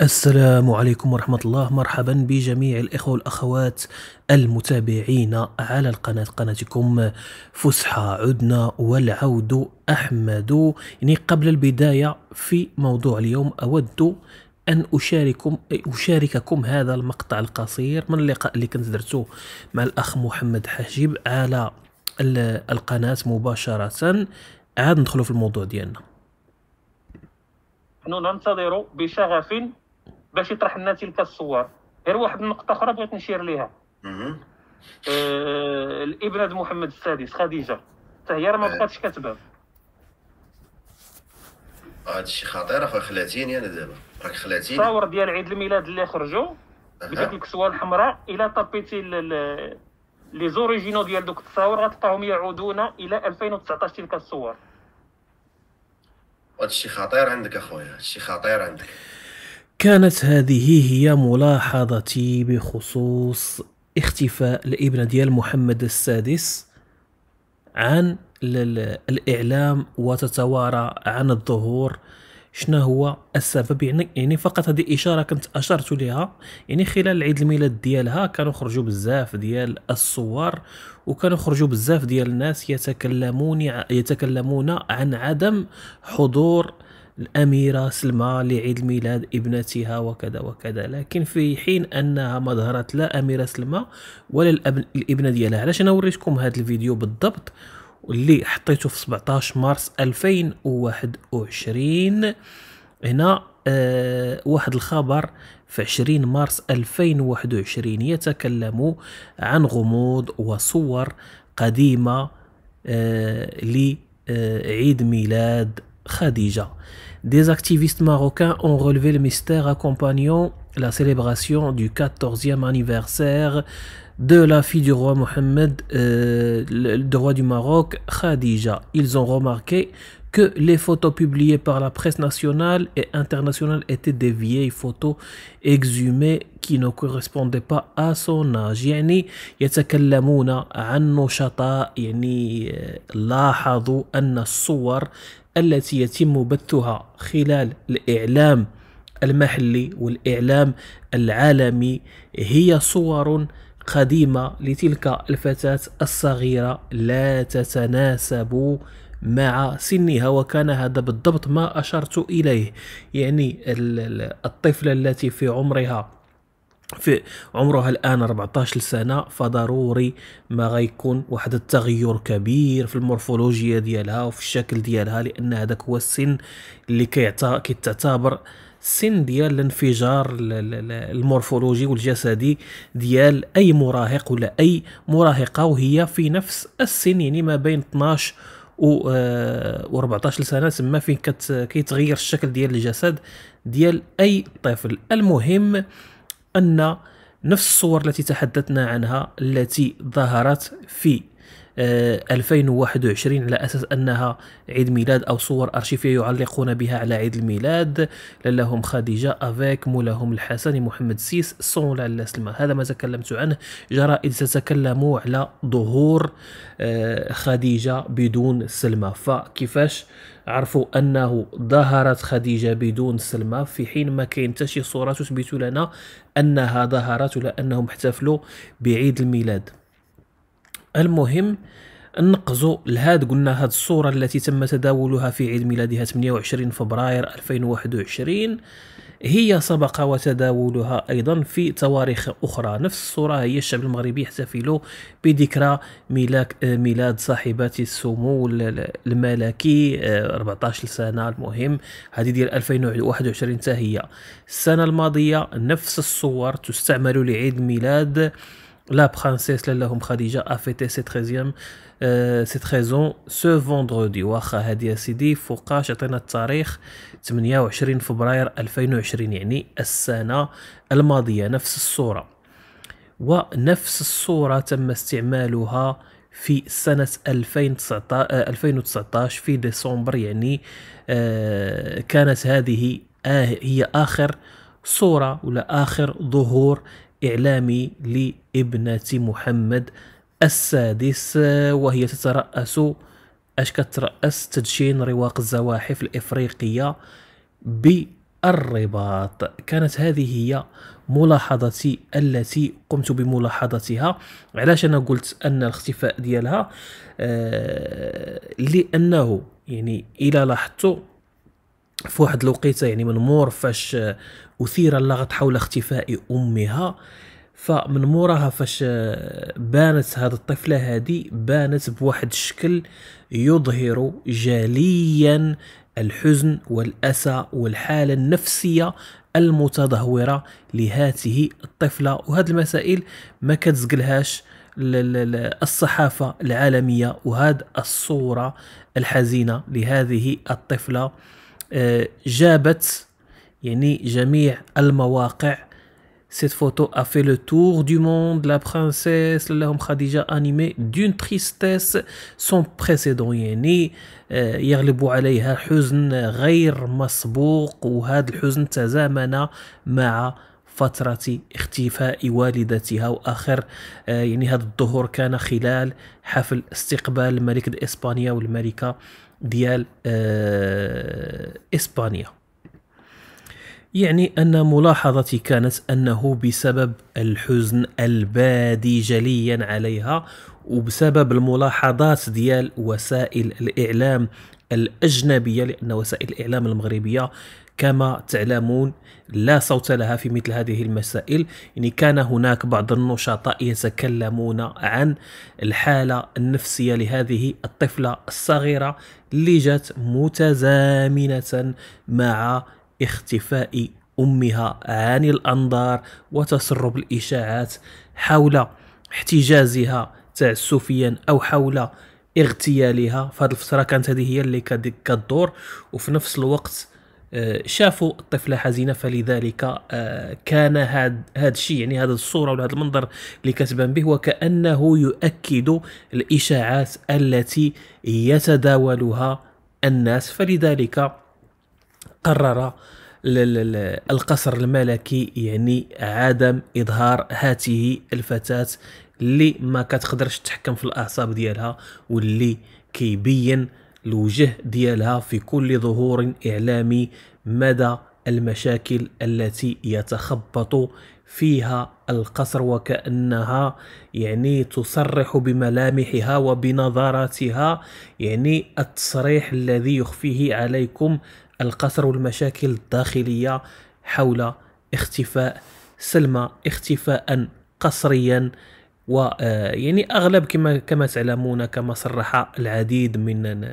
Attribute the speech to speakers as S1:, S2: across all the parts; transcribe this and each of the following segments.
S1: السلام عليكم ورحمة الله مرحبا بجميع الإخوة والأخوات المتابعين على القناة قناتكم فسحة عدنا والعود أحمد يعني قبل البداية في موضوع اليوم أود أن أشارككم أشارككم هذا المقطع القصير من اللقاء اللي كنت درته مع الأخ محمد حجيب على القناة مباشرة عاد ندخلوا في الموضوع ديالنا نحن ننتظر بشغف باش يطرح لنا تلك الصور غير واحد النقطه اخرى بغيت نشير ليها آه الابنه محمد السادس خديجه حتى هي راه ما بقاتش كتبان هذا الشيء خطير اخويا خلاتيني انا دابا راك خلاتيني الصور ديال عيد الميلاد اللي خرجوا بديك الكسوه الحمراء الى طبيتي لي زوريجينو ديال دوك التصاور غتلقاهم يعودون الى 2019 تلك الصور هادشي خطير عندك اخويا هادشي خطير عندك كانت هذه هي ملاحظتي بخصوص اختفاء الابن ديال محمد السادس عن الاعلام وتتوارى عن الظهور شنو هو السبب يعني يعني فقط هذه اشاره كنت اشرت لها يعني خلال عيد الميلاد ديالها كانوا خرجوا بزاف ديال الصور وكانوا خرجوا بزاف ديال الناس يتكلمون يتكلمون عن عدم حضور الأميرة سلمى لعيد ميلاد ابنتها وكذا وكذا لكن في حين أنها ما ظهرت لا أميرة سلمى ولا الابنة ديالها علاش أنا وريتكم هذا الفيديو بالضبط واللي حطيته في 17 مارس 2021 هنا أه واحد الخبر في 20 مارس 2021 يتكلم عن غموض وصور قديمة أه لعيد ميلاد Khadija. Des activistes marocains ont relevé le mystère accompagnant la célébration du 14e anniversaire de la fille du roi Mohammed, euh, le roi du Maroc, Khadija. Ils ont remarqué que les photos publiées par la presse nationale et internationale étaient des vieilles photos exhumées qui ne correspondaient pas à son âge. يعني يتكلمون عن نشطاء يعني لاحظوا الصور التي يتم بثها خلال الإعلام المحلي والإعلام العالمي هي صور قديمة لتلك الفتاة الصغيرة لا تتناسب مع سنها وكان هذا بالضبط ما أشرت إليه يعني الطفلة التي في عمرها في عمرها الان 14 سنه فضروري ما غيكون واحد التغير كبير في المورفولوجيا ديالها وفي الشكل ديالها لان هذاك هو السن اللي كيعتبر السن ديال الانفجار المورفولوجي والجسدي ديال اي مراهق ولا اي مراهقه وهي في نفس السن يعني ما بين 12 و 14 آه، سنه تما فين كيتغير الشكل ديال الجسد ديال اي طفل المهم أن نفس الصور التي تحدثنا عنها التي ظهرت في 2021 آه، على أساس أنها عيد ميلاد أو صور أرشيفية يعلقون بها على عيد الميلاد لهم خديجة أفيك مولاهم الحسن محمد سيس سون لالا سلمى هذا ما تكلمت عنه جرائد تتكلم على ظهور آه، خديجة بدون سلمى فكيفاش عرفوا انه ظهرت خديجه بدون سلمى في حين ما كاين حتى شي صوره تثبت لنا انها ظهرت ولا انهم احتفلوا بعيد الميلاد المهم نقزو لهاد قلنا هاد الصورة التي تم تداولها في عيد ميلادها 28 فبراير 2021 هي سبق وتداولها أيضا في تواريخ أخرى نفس الصورة هي الشعب المغربي يحتفل بذكرى ميلاد صاحبة السمو الملكي 14 آه، سنة المهم هذه ديال 2021 تاهية السنة الماضية نفس الصور تستعمل لعيد ميلاد La princesse Lalahoum Khadija a fêté ses 13e euh, ses 13 ans ce واخا هادي يا سيدي فوقاش عطينا التاريخ 28 فبراير 2020 يعني السنة الماضية نفس الصورة ونفس الصورة تم استعمالها في سنة 2019 في ديسمبر يعني كانت هذه هي آخر صورة ولا آخر ظهور إعلامي لابنة محمد السادس وهي تترأس اش كترأس تدشين رواق الزواحف الإفريقية بالرباط كانت هذه هي ملاحظتي التي قمت بملاحظتها علاش انا قلت ان الاختفاء ديالها آه لانه يعني الى لاحظتوا في واحد الوقيته يعني من مور فاش اثير اللغط حول اختفاء امها فمن موراها فاش بانت هذه الطفله هذه بانت بواحد الشكل يظهر جليا الحزن والاسى والحاله النفسيه المتدهوره لهاته الطفله وهذه المسائل ما كتزقلهاش الصحافه العالميه وهذه الصوره الحزينه لهذه الطفله آه، جابت يعني جميع المواقع سيت فوتو افي لو تور دو موند لا برانسيس princesse, خديجه انيمي دون تريستيس سون بريسيدون يعني يغلب عليها حزن غير مسبوق وهذا الحزن تزامن مع فترة اختفاء والدتها وآخر يعني هذا الظهور كان خلال حفل استقبال ملكة إسبانيا والملكة ديال آه، اسبانيا يعني ان ملاحظتي كانت انه بسبب الحزن البادي جليا عليها وبسبب الملاحظات ديال وسائل الاعلام الاجنبيه لان وسائل الاعلام المغربيه كما تعلمون لا صوت لها في مثل هذه المسائل يعني كان هناك بعض النشطاء يتكلمون عن الحالة النفسية لهذه الطفلة الصغيرة اللي جات متزامنة مع اختفاء أمها عن الأنظار وتسرب الإشاعات حول احتجازها تعسفيا أو حول اغتيالها فهذه الفترة كانت هذه هي اللي كدور وفي نفس الوقت شافوا الطفله حزينه فلذلك آه، كان هذا الشيء يعني هذا الصوره ولا هذا المنظر اللي كتبان به وكانه يؤكد الاشاعات التي يتداولها الناس فلذلك قرر القصر الملكي يعني عدم اظهار هاته الفتاه اللي ما كتقدرش تحكم في الاعصاب ديالها واللي كيبين الوجه ديالها في كل ظهور إعلامي مدى المشاكل التي يتخبط فيها القصر وكأنها يعني تصرح بملامحها وبنظراتها يعني التصريح الذي يخفيه عليكم القصر والمشاكل الداخلية حول اختفاء سلمى اختفاء قصريا ويعني آه، اغلب كما كما تعلمون كما صرح العديد من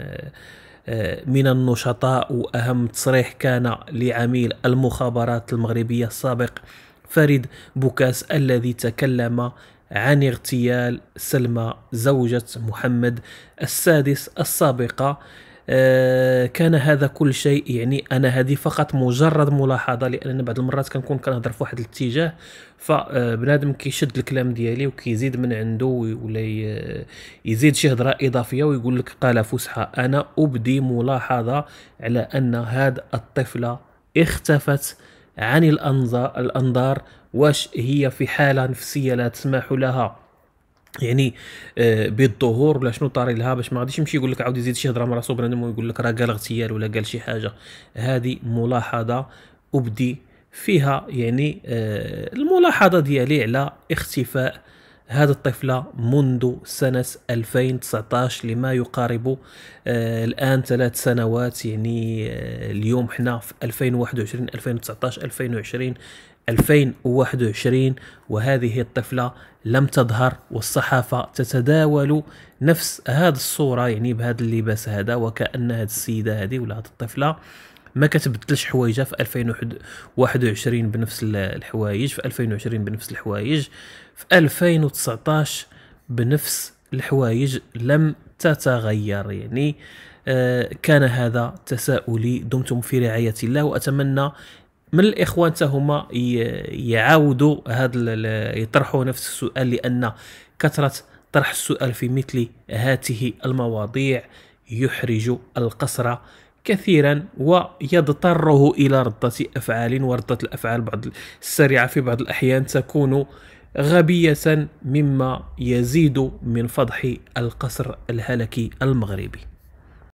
S1: آه، من النشطاء واهم تصريح كان لعميل المخابرات المغربيه السابق فريد بوكاس الذي تكلم عن اغتيال سلمى زوجة محمد السادس السابقة آه، كان هذا كل شيء يعني انا هذه فقط مجرد ملاحظه لان بعض المرات كنكون كنهضر في واحد الاتجاه فبنادم آه، كيشد الكلام ديالي وكيزيد من عنده ولا يزيد شي هضره اضافيه ويقول لك قال فسحه انا ابدي ملاحظه على ان هاد الطفله اختفت عن الانظار واش هي في حاله نفسيه لا تسمح لها يعني آه، بالظهور ولا شنو طاري لها باش ما غاديش يمشي يقول لك عاود يزيد شي هضره مع راسو بنادم ويقول لك راه قال اغتيال ولا قال شي حاجه هذه ملاحظه ابدي فيها يعني آه، الملاحظه ديالي على اختفاء هذه الطفلة منذ سنة 2019 لما يقارب آه، الآن ثلاث سنوات يعني آه، اليوم حنا في 2021 2019 2020 2021 وهذه الطفلة لم تظهر والصحافة تتداول نفس هذه الصورة يعني بهذا اللباس هذا وكأن هذه السيدة هذه ولا هذه الطفلة آه ما كتبدلش حوايجها في 2021 بنفس الحوايج في 2020 بنفس الحوايج في 2019 بنفس الحوايج لم تتغير يعني آه، كان هذا تساؤلي دمتم في رعاية الله وأتمنى من الإخوان هما يعاودوا هذا يطرحوا نفس السؤال لأن كثرة طرح السؤال في مثل هاته المواضيع يحرج القصر كثيرا ويضطره إلى ردة أفعال وردة الأفعال بعض السريعة في بعض الأحيان تكون غبية مما يزيد من فضح القصر الهلكي المغربي